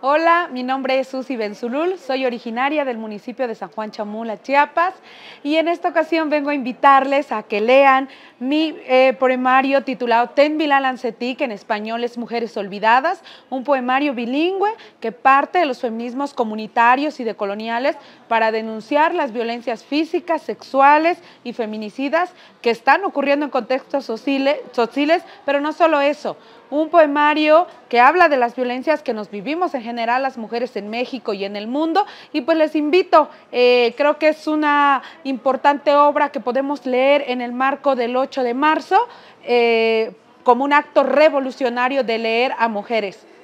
Hola, mi nombre es Susi Benzulul, soy originaria del municipio de San Juan Chamula, Chiapas, y en esta ocasión vengo a invitarles a que lean mi eh, poemario titulado Ten Vila Lancetí, que en español es Mujeres Olvidadas, un poemario bilingüe que parte de los feminismos comunitarios y decoloniales para denunciar las violencias físicas, sexuales y feminicidas que están ocurriendo en contextos sociales, sociales pero no solo eso, un poemario que habla de las violencias que nos vivimos en general las mujeres en México y en el mundo. Y pues les invito, eh, creo que es una importante obra que podemos leer en el marco del 8 de marzo eh, como un acto revolucionario de leer a mujeres.